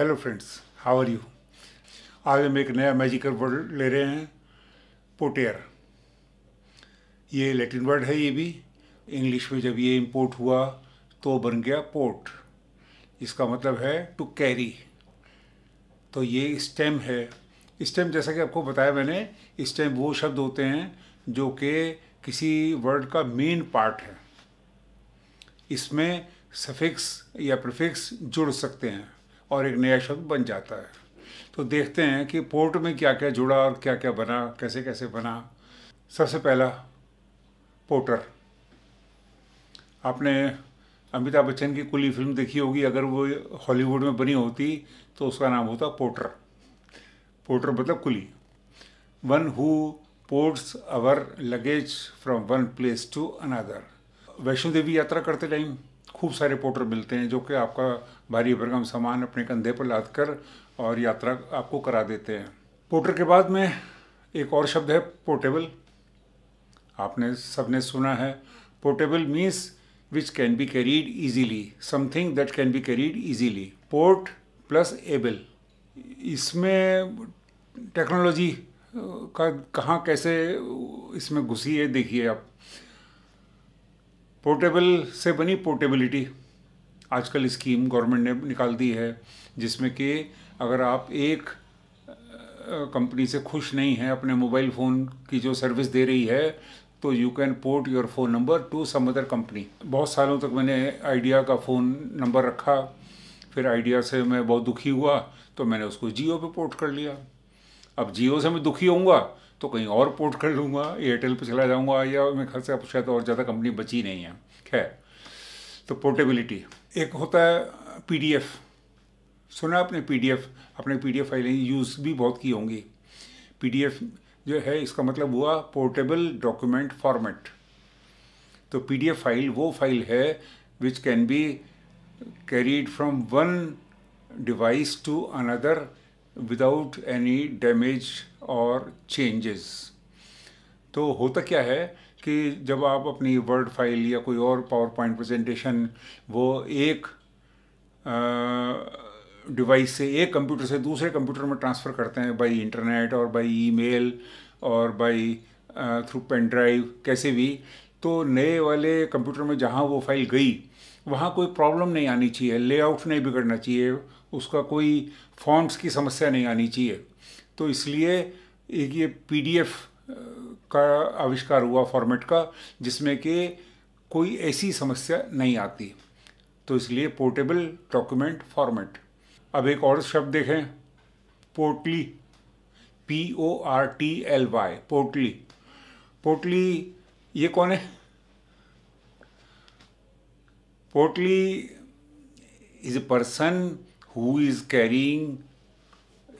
Hello friends how are you आज हम एक नया मैजिकल वर्ड ले रहे हैं पोटेयर ये लैटिन वर्ड है ये भी इंग्लिश में जब ये इम्पोर्ट हुआ तो बन गया पोर्ट इसका मतलब है टू कैरी तो ये स्टेम है स्टेम जैसा कि आपको बताया मैंने स्टेम वो शब्द होते हैं जो कि किसी वर्ड का मेन पार्ट है इसमें सफिक्स या प्रफिक्स जुड़ सकते हैं और एक नया शब्द बन जाता है तो देखते हैं कि पोर्ट में क्या क्या जुड़ा और क्या क्या बना कैसे कैसे बना सबसे पहला पोर्टर आपने अमिताभ बच्चन की कुली फिल्म देखी होगी अगर वो हॉलीवुड में बनी होती तो उसका नाम होता पोर्टर पोर्टर मतलब कुली one who ports our luggage from one place to another Vaishno Devi यात्रा करते टाइम खूब सारे पोर्टर मिलते हैं जो कि आपका भारी भरकम सामान अपने कंधे पर लाद कर और यात्रा आपको करा देते हैं पोर्टर के बाद में एक और शब्द है पोर्टेबल आपने सबने सुना है portable means which can be carried easily something that can be carried easily port plus able इसमें टेक्नोलॉजी का कहाँ कैसे इसमें घुसी है देखिए आप पोर्टेबल से बनी पोर्टेबिलिटी आजकल स्कीम गवर्नमेंट ने निकाल दी है जिसमें कि अगर आप एक कंपनी से खुश नहीं हैं अपने मोबाइल फ़ोन की जो सर्विस दे रही है तो you can port your phone number to some other company बहुत सालों तक मैंने आइडिया का फ़ोन नंबर रखा फिर आइडिया से मैं बहुत दुखी हुआ तो मैंने उसको जियो पे पोर्ट कर लिया अब जियो से मैं दुखी होऊंगा तो कहीं और पोर्ट कर लूँगा एयरटेल पे चला जाऊँगा या मेरे ख्याल से अब शायद और ज़्यादा कंपनी बची नहीं है खैर तो पोर्टेबिलिटी एक होता है पी सुना आपने पी अपने पी फाइलें यूज़ भी बहुत की होंगी पी जो है इसका मतलब हुआ पोर्टेबल डॉक्यूमेंट फॉर्मेट तो पी फाइल वो फाइल है which can be carried from one device to another without any damage और चेंजेस तो होता क्या है कि जब आप अपनी वर्ड फाइल या कोई और पावर पॉइंट प्रजेंटेशन वो एक डिवाइस से एक कंप्यूटर से दूसरे कंप्यूटर में ट्रांसफ़र करते हैं बाई इंटरनेट और बाई ईमेल और बाई थ्रू पेन ड्राइव कैसे भी तो नए वाले कंप्यूटर में जहाँ वो फाइल गई वहाँ कोई प्रॉब्लम नहीं आनी चाहिए लेआउट नहीं बिगड़ना चाहिए उसका कोई फॉर्म्स की समस्या नहीं आनी चाहिए तो इसलिए एक ये पीडीएफ का आविष्कार हुआ फॉर्मेट का जिसमें कि कोई ऐसी समस्या नहीं आती तो इसलिए पोर्टेबल डॉक्यूमेंट फॉर्मेट अब एक और शब्द देखें portly P O R T L Y portly portly ये कौन है Portly is a person who is carrying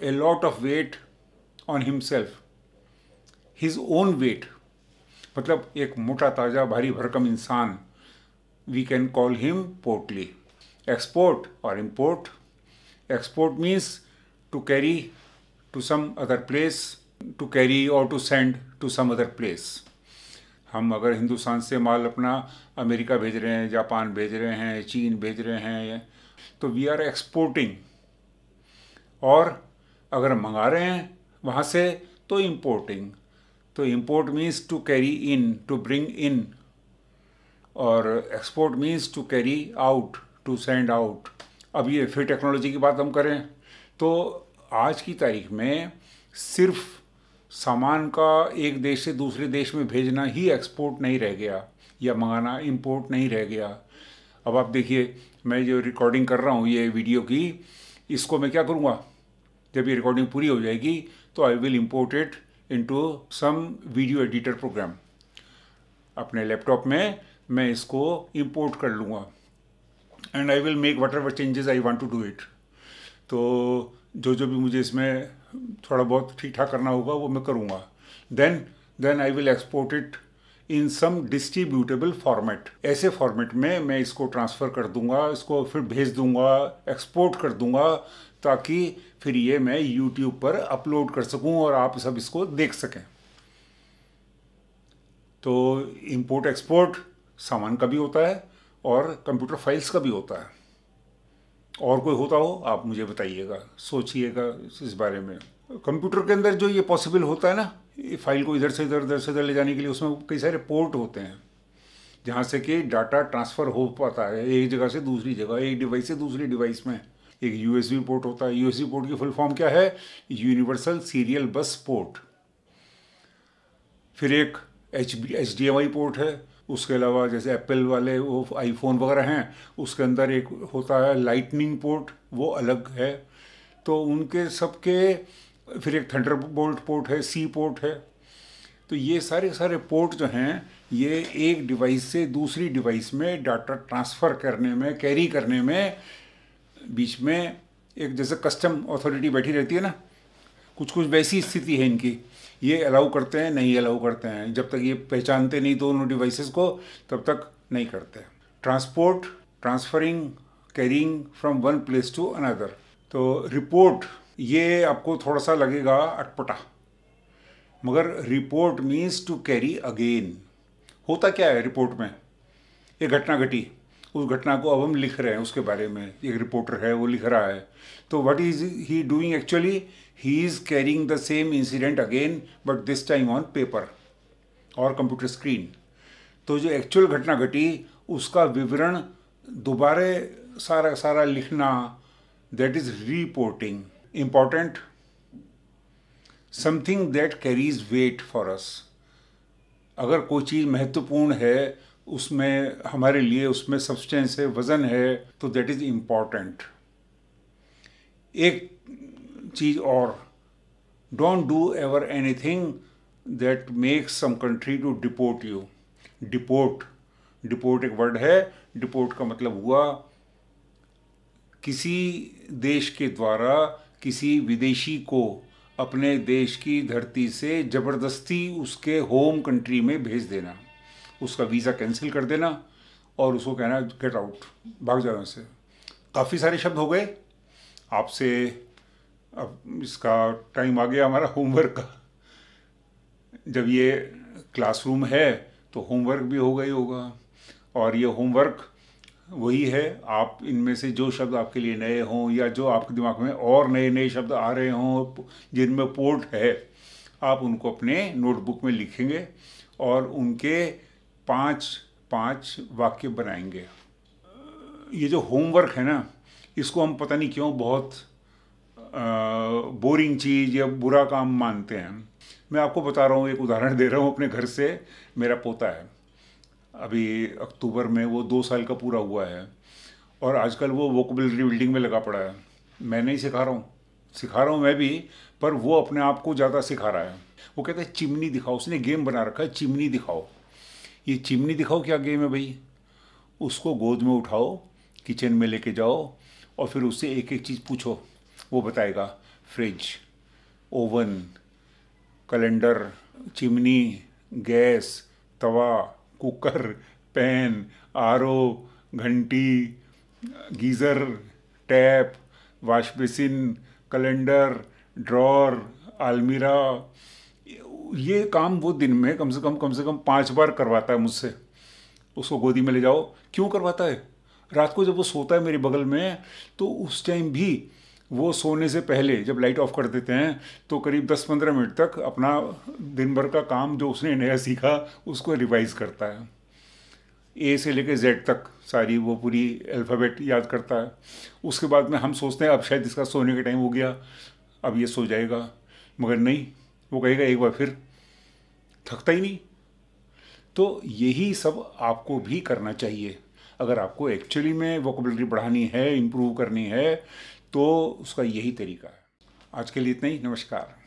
a lot of weight on himself, his own weight. मतलब एक मोटा ताज़ा भारी भरकम इंसान we can call him portly export और import export means to carry to some other place to carry और to send to some other place हम अगर हिंदुस्तान से माल अपना अमेरिका भेज रहे हैं जापान भेज रहे हैं चीन भेज रहे हैं तो वी आर एक्सपोर्टिंग और अगर मंगा रहे हैं वहाँ से तो इम्पोर्टिंग तो import means to carry in to bring in और export means to carry out to send out अब ये फिर टेक्नोलॉजी की बात हम करें तो आज की तारीख में सिर्फ़ सामान का एक देश से दूसरे देश में भेजना ही एक्सपोर्ट नहीं रह गया या मंगाना इम्पोर्ट नहीं रह गया अब आप देखिए मैं जो रिकॉर्डिंग कर रहा हूँ ये वीडियो की इसको मैं क्या करूँगा जब ये रिकॉर्डिंग पूरी हो जाएगी तो I will import it to some video editor program अपने लैपटॉप में मैं इसको इम्पोर्ट कर लूँगा and I will make whatever changes I want to do it तो जो जो भी मुझे इसमें थोड़ा बहुत ठीक ठाक करना होगा वो मैं करूँगा then then I will export it in some distributable format ऐसे फॉर्मेट में मैं इसको ट्रांसफ़र कर दूंगा इसको फिर भेज दूंगा एक्सपोर्ट कर दूंगा ताकि फिर ये मैं यूट्यूब पर अपलोड कर सकूं और आप सब इसको देख सकें तो इंपोर्ट एक्सपोर्ट सामान का भी होता है और कंप्यूटर फाइल्स का भी होता है और कोई होता हो आप मुझे बताइएगा सोचिएगा इस बारे में कंप्यूटर के अंदर जो ये पॉसिबल होता है ना फाइल को इधर से इधर उधर से इधर ले जाने के लिए उसमें कई सारे पोर्ट होते हैं जहाँ से कि डाटा ट्रांसफ़र हो पाता है एक जगह से दूसरी जगह एक डिवाइस से दूसरी डिवाइस में एक यू पोर्ट होता है यू पोर्ट की फुल फॉर्म क्या है यूनिवर्सल सीरियल बस पोर्ट फिर एक H B H D M I port है उसके अलावा जैसे एप्पल वाले वो आईफोन वगैरह हैं उसके अंदर एक होता है लाइटनिंग पोर्ट वो अलग है तो उनके सबके फिर एक थंडर बोल्ट पोर्ट है सी पोर्ट है तो ये सारे सारे पोर्ट जो हैं ये एक डिवाइस से दूसरी डिवाइस में डाटा ट्रांसफ़र करने में कैरी करने में बीच में एक जैसे कस्टम अथॉरिटी बैठी रहती है ना कुछ कुछ वैसी स्थिति है इनकी ये अलाउ करते हैं नहीं अलाउ करते हैं जब तक ये पहचानते नहीं दोनों तो डिवाइसेस को तब तक नहीं करते transport transferring carrying from one place to another तो रिपोर्ट ये आपको थोड़ा सा लगेगा अटपटा मगर report means to carry again होता क्या है रिपोर्ट में ये घटना घटी उस घटना को अब हम लिख रहे हैं उसके बारे में एक रिपोर्टर है वो लिख रहा है तो what is he doing actually he is carrying the same incident again but this time on paper और कंप्यूटर स्क्रीन तो जो एक्चुअल घटना घटी उसका विवरण दोबारा सारा सारा लिखना that is reporting important something that carries weight for us अगर कोई चीज़ महत्वपूर्ण है उसमें हमारे लिए उसमें सब्सटेंस है वज़न है तो दैट इज़ इम्पॉर्टेंट एक चीज़ और don't do ever any thing that makes some country to deport you deport deport एक वर्ड है डिपोर्ट का मतलब हुआ किसी देश के द्वारा किसी विदेशी को अपने देश की धरती से ज़बरदस्ती उसके होम कंट्री में भेज देना उसका वीज़ा कैंसिल कर देना और उसको कहना गेट आउट भाग जाना से काफ़ी सारे शब्द हो गए आपसे अब इसका टाइम आ गया हमारा होमवर्क का जब ये क्लासरूम है तो होमवर्क भी होगा ही होगा और ये होमवर्क वही है आप इनमें से जो शब्द आपके लिए नए हों या जो आपके दिमाग में और नए नए शब्द आ रहे हों जिनमें पोर्ट है आप उनको अपने नोटबुक में लिखेंगे और उनके पांच पांच वाक्य बनाएंगे ये जो होमवर्क है ना इसको हम पता नहीं क्यों बहुत बोरिंग चीज़ या बुरा काम मानते हैं मैं आपको बता रहा हूँ एक उदाहरण दे रहा हूँ अपने घर से मेरा पोता है अभी अक्टूबर में वो दो साल का पूरा हुआ है और आजकल वो वोकबलरी बिल्डिंग में लगा पड़ा है मैं नहीं सिखा रहा हूँ सिखा रहा हूँ मैं भी पर वो अपने आप को ज़्यादा सिखा रहा है वो कहता है चिमनी दिखाओ उसने गेम बना रखा है चिमनी दिखाओ ये चिमनी दिखाओ क्या गेम है भाई उसको गोद में उठाओ किचन में लेके जाओ और फिर उससे एक एक चीज़ पूछो वो बताएगा fridge oven calendar chimney gas तवा कुकर पैन आर घंटी geyser tap wash basin calendar drawer आलमीरा ये काम वो दिन में कम से कम कम से कम पाँच बार करवाता है मुझसे उसको गोदी में ले जाओ क्यों करवाता है रात को जब वो सोता है मेरे बगल में तो उस टाइम भी वो सोने से पहले जब लाइट ऑफ कर देते हैं तो करीब 10-15 मिनट तक अपना दिन भर का काम जो उसने नया सीखा उसको रिवाइज करता है ए से लेकर जेड तक सारी वो पूरी अल्फ़ाबेट याद करता है उसके बाद में हम सोचते हैं अब शायद इसका सोने का टाइम हो गया अब ये सो जाएगा मगर नहीं वो कहेगा एक बार फिर थकता ही नहीं तो यही सब आपको भी करना चाहिए अगर आपको एक्चुअली में वोकेबलरी बढ़ानी है इम्प्रूव करनी है तो उसका यही तरीका है आज के लिए इतना ही नमस्कार